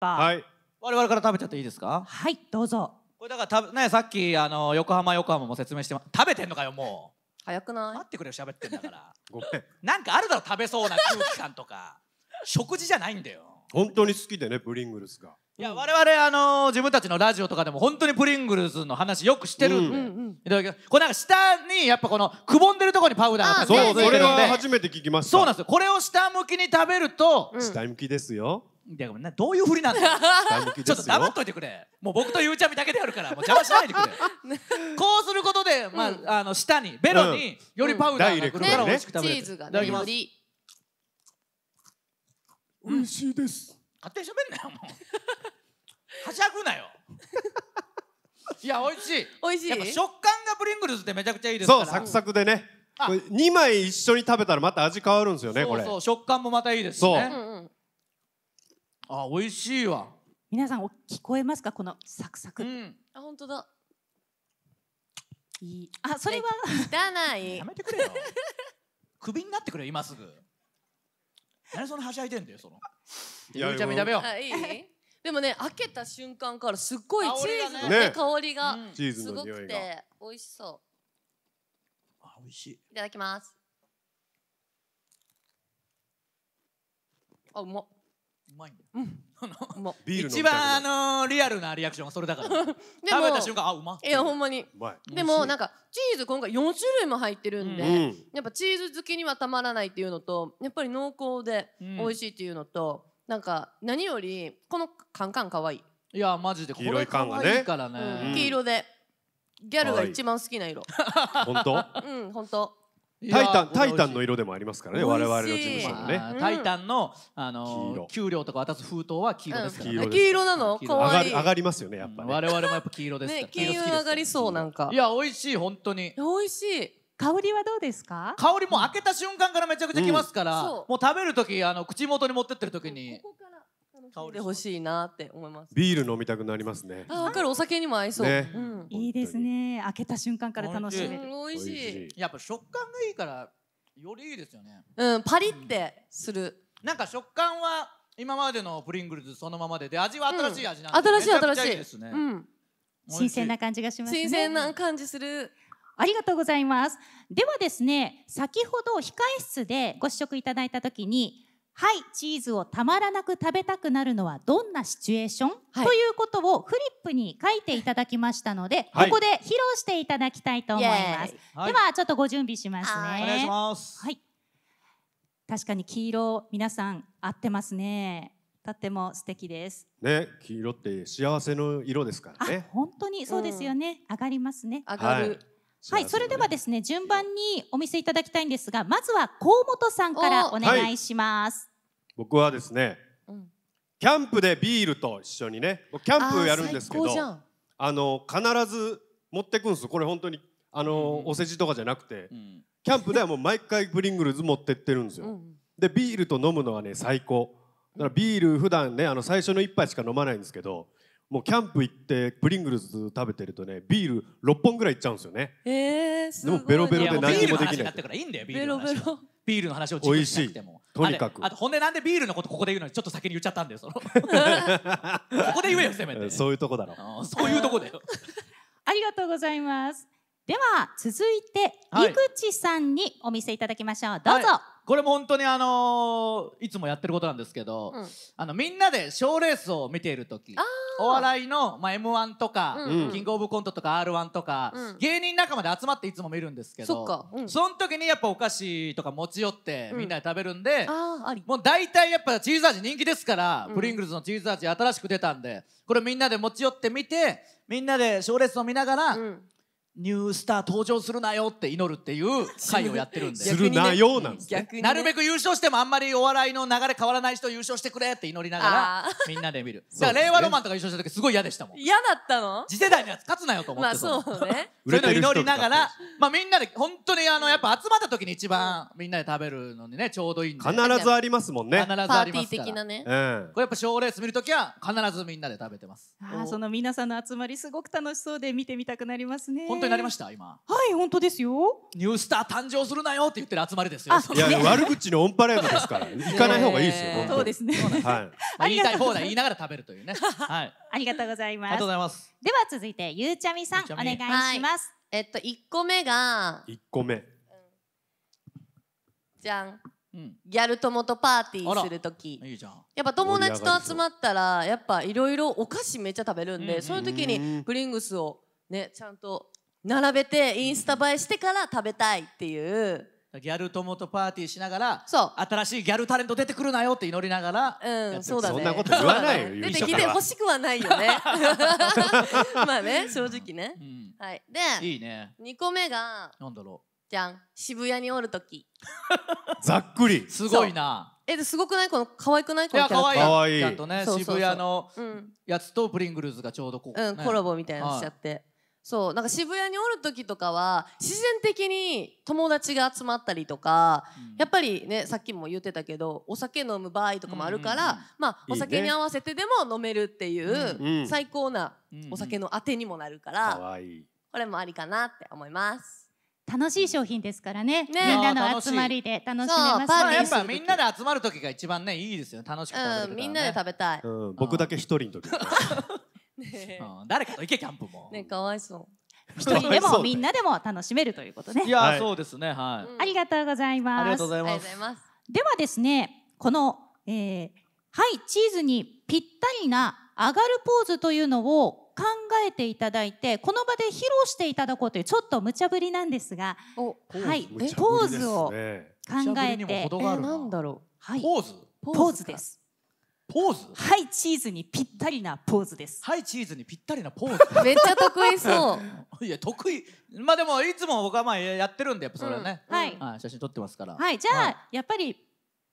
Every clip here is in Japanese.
ぱはい我々から食べちゃっていいですかはいどうぞこれだからた、ねさっきあの横浜横浜も説明して食べてんのかよもう早くない待ってくれよ喋ってんだからごめんなんかあるだろ食べそうな空気感とか食事じゃないんだよ本当に好きでねプリングルスがいや、うん、我々あのー、自分たちのラジオとかでも本当にプリングルズの話よくしてるんで、うんうんうん、これなんか下にやっぱこのくぼんでるところにパウダーがそうそれは初めて聞きましたそうなんですよこれを下向きに食べると、うん、下向きですよだからなどういうふりなんだちょっと黙っといてくれもう僕とゆうちゃみだけでやるからもう邪魔しないでくれ こうすることで、まあ、うん、あの舌にベロによりパウダーがくるから美味しく食べれる、ね、チーズがねより美味しいです、勝手に喋んなよもう はしゃぐなよ いや美味しい美味しいやっぱ食感がプリングルズってめちゃくちゃいいですからそうサクサクでねこれ2枚一緒に食べたらまた味変わるんですよねこれそう食感もまたいいですねあ美味しいわ皆さん聞こえますかこのサクサク、うん、あ本当だいいあそれは汚いやめてくれよ クビになってくれ今すぐ何そのはしゃいでんだよそのやいやいやめべよういいでもね開けた瞬間からすっごいチーズの、ねね、香りが、うん、すごくて美味しそうあ美味しいいただきますあうまっまいんだよ、うん、一番あのリアルなリアクションはそれだから でも食べた瞬間あうまいやほんまにでもなんかチーズ今回四種類も入ってるんで、やっぱチーズ好きにはたまらないっていうのとやっぱり濃厚で美味しいっていうのと、なんか何よりこのカンカン可愛いいやマジでこれかわいからね、黄色でギャルが一番好きな色、本当うん本当タイタン、タイタンの色でもありますからね、我々の事務所のね。タイタンの、あの、給料とか渡す封筒は黄色ですから。黄色なの。上が上がりますよね、やっぱ。り、我々もやっぱ黄色です。金色上がりそう、なんか。いや、美味しい、本当に。美味しい。香りはどうですか香りも開けた瞬間からめちゃくちゃきますから、もう食べる時あの口元に持ってってる時にで欲しいなって思います。ビール飲みたくなりますね。あ、わかる、お酒にも合いそう。ねうん、いいですね。開けた瞬間から楽しめる。美味しい。やっぱ食感がいいから、よりいいですよね。うん、パリってする。うん、なんか食感は、今までのプリングルズそのままで、で、味は新しい味なんで、ね、新しい、新しい。いいですね。新鮮な感じがしますね。新鮮な感じする。ありがとうございます。ではですね、先ほど控え室でご試食いただいたときに、はい、チーズをたまらなく食べたくなるのはどんなシチュエーション、はい、ということをフリップに書いていただきましたので、はい、ここで披露していただきたいと思います。ではちょっとご準備しますね。お願いします。はい。確かに黄色皆さん合ってますね。とっても素敵です。ね、黄色って幸せの色ですからね。本当にそうですよね。うん、上がりますね。上がる。はい、それではですね、順番にお見せいただきたいんですが、まずは河本さんからお願いします。僕はですね、うん、キャンプでビールと一緒にねキャンプやるんですけどあの必ず持ってくんですこれ本当にあの、うん、お世辞とかじゃなくて、うん、キャンプではもう毎回プリングルズ持ってってるんですよ、うん、でビールと飲むのはね最高だからビール普段ねあの最初の1杯しか飲まないんですけどもうキャンプ行ってプリングルズ食べてるとねビール6本ぐらいいっちゃうんですよねえー、でもベロベロで何もできないビールの話を自分しいくもとにかくあとほんでなんでビールのことここで言うのにちょっと先に言っちゃったんだよその ここで言えよせめてそういうとこだろそういうとこだよ ありがとうございますでは続いて、井口さんにお見せいただきましょうどうぞ、はいこれも本当にあのー、いつもやってることなんですけど、うん、あのみんなで賞ーレースを見ている時お笑いの、まあ、m 1とか、うん、キングオブコントとか r 1とか、うん、芸人仲間で集まっていつも見るんですけどそ,、うん、その時にやっぱお菓子とか持ち寄ってみんなで食べるんで、もう大体やっぱチーズ味人気ですから、プリングルズのチーズ味新しく出たんでこれみんなで持ち寄ってみてみんなで賞ーレースを見ながら、ニュースター登場するなよって祈るっていう会をやってるんでするなよなんです、ね、逆に、ね、なるべく優勝してもあんまりお笑いの流れ変わらない人優勝してくれって祈りながらみんなで見るだから令和ロマンとか優勝した時すごい嫌でしたもん嫌だったの次世代のやつ勝つなよと思ってまあそうね そうの祈りながらまあみんなで本当にあのやっぱ集まった時に一番みんなで食べるのにねちょうどいいんで必ずありますもんね必ずありますからパーティー的なね、うん、これやっぱ賞レース見る時は必ずみんなで食べてますあその皆さんの集まりすごく楽しそうで見てみたくなりますね当になりました今はい本当ですよニュースター誕生するなよって言ってる集まりですよいや悪口のオンパレードですから行かない方がいいですよそうですねはい言いたい放題言いながら食べるというね はいありがとうございますありがとうございますでは続いてゆうちゃみさんお願いしますえっと一個目が一個目じゃんギャル友とパーティーする時やっぱ友達と集まったらやっぱいろいろお菓子めっちゃ食べるんで、そういう時にプリングスをねちゃんと並べてインスタ映えしてから食べたいっていうギャル友とパーティーしながら新しいギャルタレント出てくるなよって祈りながら、うん、そうだ、ね、そんなこと言わないよ 出てきてほしくはないよね まあね正直ね、うん、はいでいいね二個目がなんだろうじゃん渋谷におる時 ざっくりすごいなえすごくないこの可愛くないこのキャラクターかわいいちゃんとね渋谷のやつとプリングルズがちょうどこう、ね、うんコラボみたいなしちゃって、はいそうなんか渋谷におる時とかは自然的に友達が集まったりとか、うん、やっぱりねさっきも言ってたけどお酒飲む場合とかもあるから、うんうんうん、まあ、お酒に合わせてでも飲めるっていう、最高なお酒のあてにもなるから、うんうん、かいこれもありかなって思います。楽しい商品ですからね、ね、みんなの集まりで楽しめます、ね、まあ、やっぱみんなで集まる時が一番ねいいですよ楽しく、ねうん、みんなで食べたい、僕だけ一人の時 ねうん、誰かと行けキャンプも。ねかわいそう。一人でもみんなでも楽しめるということね。いや、はい、そうですね、はい、うん、ありがとうございます。ありがとうございます。ではですね、この、えー、はいチーズにぴったりな上がるポーズというのを考えていただいてこの場で披露していただこうというちょっと無茶ぶりなんですが、はい、ポーズを考えて、えー、なんだろう、はい、ポーズポーズです。ポーズはいチーズにぴったりなポーズですはいチーズにぴったりなポーズ めっちゃ得意そう いや得意まあでもいつも僕はまあやってるんでやっぱそれはね、うん、はい、はい、写真撮ってますからはいじゃあ、はい、やっぱり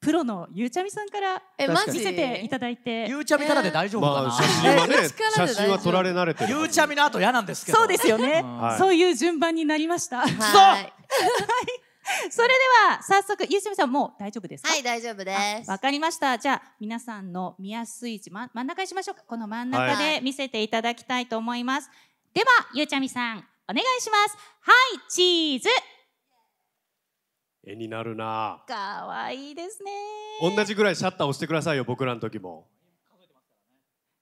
プロのゆうちゃみさんからえマジ見せていただいてゆうちゃみからで大丈夫かな、まあ、写真はね写真は撮られ慣れてるゆうちゃみの後嫌なんですけどそうですよね、はい、そういう順番になりましたはい それでは早速ゆうしみさんもう大丈夫ですはい大丈夫ですわかりましたじゃあ皆さんの見やすい位置、ま、真ん中にしましょうかこの真ん中で見せていただきたいと思います、はい、ではゆうちゃみさんお願いしますはいチーズ絵になるな可愛いですね同じぐらいシャッター押してくださいよ僕らの時も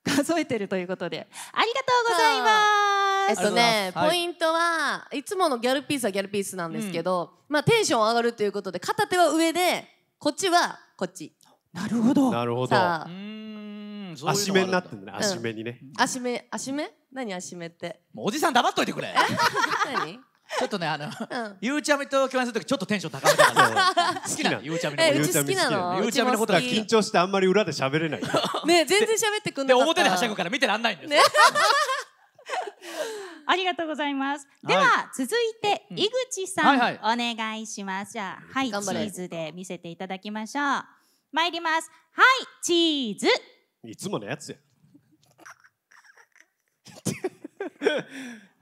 数えてるということでありがとうございますえっとね、ポイントはいつものギャルピースはギャルピースなんですけど、まあテンション上がるということで片手は上でこっちはこっちなるほどなるほどさう足目になってるね足目にね、足目足目何足目ってもうおじさん黙っといてくれ何ちょっとねあの、ゆうちゃみと共演するときちょっとテンション高めだから好きなゆうちゃみのなのゆうちゃみのことが緊張してあんまり裏で喋れないね全然喋ってくんなかっで表ではしゃぐから見てらんないんですねありがとうございます。では、続いて井口さん、お願いします。じゃあ、はい、チーズで見せていただきましょう。参ります。はい、チーズ。いつものやつや。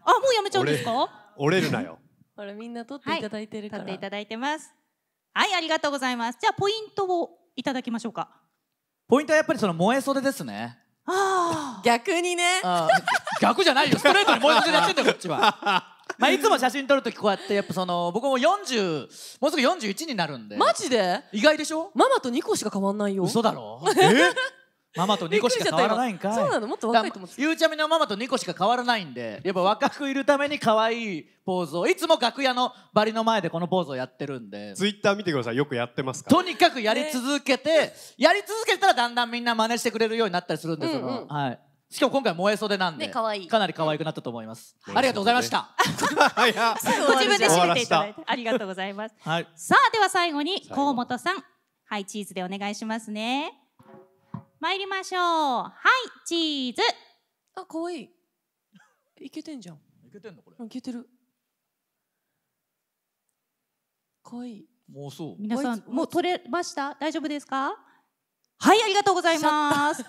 あ、もうやめちゃうんですか。折れるなよ。こ れみんな取っていただいてるから、はい、取っていただいてます。はい、ありがとうございます。じゃあポイントをいただきましょうか。ポイントはやっぱりその燃え袖ですね。逆にね 逆じゃないよストレートにもう一度やってんだよこっちは。まあ、いつも写真撮るときこうやってやっぱその僕も40もうすぐ41になるんでマジで意外でしょママと2個しか変わんないよ嘘だろ えママと2個しか変わらないんかいそうなのもっと若いと思ってゆうちゃみのママと2個しか変わらないんでやっぱ若くいるために可愛いポーズをいつも楽屋のバリの前でこのポーズをやってるんでツイッター見てくださいよくやってますからとにかくやり続けて、ね、やり続けたらだんだんみんな真似してくれるようになったりするんですよ、うんうん、はいしかも今回萌え袖なんで、ね、かなり可愛くなったと思います、うん、ありがとうございましたご自分で締めていただいてありがとうございます、はい、さあでは最後に河本さんはいチーズでお願いしますね参りましょうはいチーズあ可愛いいけてんじゃんいけてんのこれいけてる可愛いもうそう皆さんもう取れました大丈夫ですかはいありがとうございます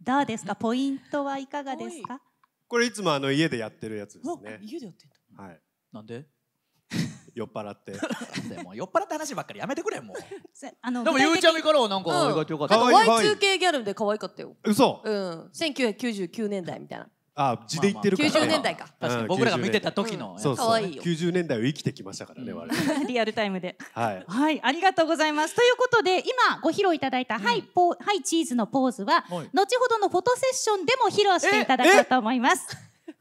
どうですかポイントはいかがですかこれいつもあの家でやってるやつですね家でやってんだはいなんで酔っ払って でも酔っ払った話ばっかりやめてくれもうあのでもゆうちゃみからはなんか、うん、意よかった Y2K ギャルで可愛かったよ嘘うん1999年代みたいなあ字で言ってるから、ね、90年代か確かに僕らが見てた時の、うん、かわいいよ90年代を生きてきましたからね、我々 リアルタイムではい、はい、ありがとうございますということで今ご披露いただいた、はいポはいチーズのポーズは、後ほどのフォトセッションでも披露していただこうと思います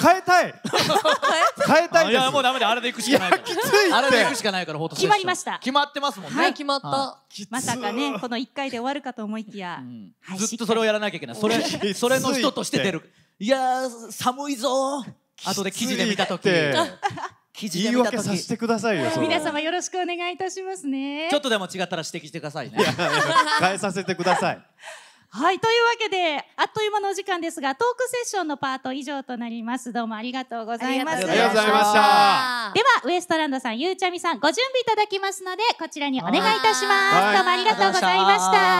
変えたい 変えたいいやもうダメだあれで行くしかないからきついあれで行くしかないからフォート決まりました決まってますもんねはい決まったまさかねこの一回で終わるかと思いきや、うん、はい、ずっとそれをやらなきゃいけないそれそれの人として出るいや寒いぞ後で記事で見た時記事で見た時言い訳させてくださいよ皆様よろしくお願いいたしますねちょっとでも違ったら指摘してくださいね変えさせてくださいはいというわけであっという間のお時間ですがトークセッションのパート以上となりますどうもありがとうございますありがとうございましたではウエストランドさんゆうちゃみさんご準備いただきますのでこちらにお願いいたしますどうもありがとうございました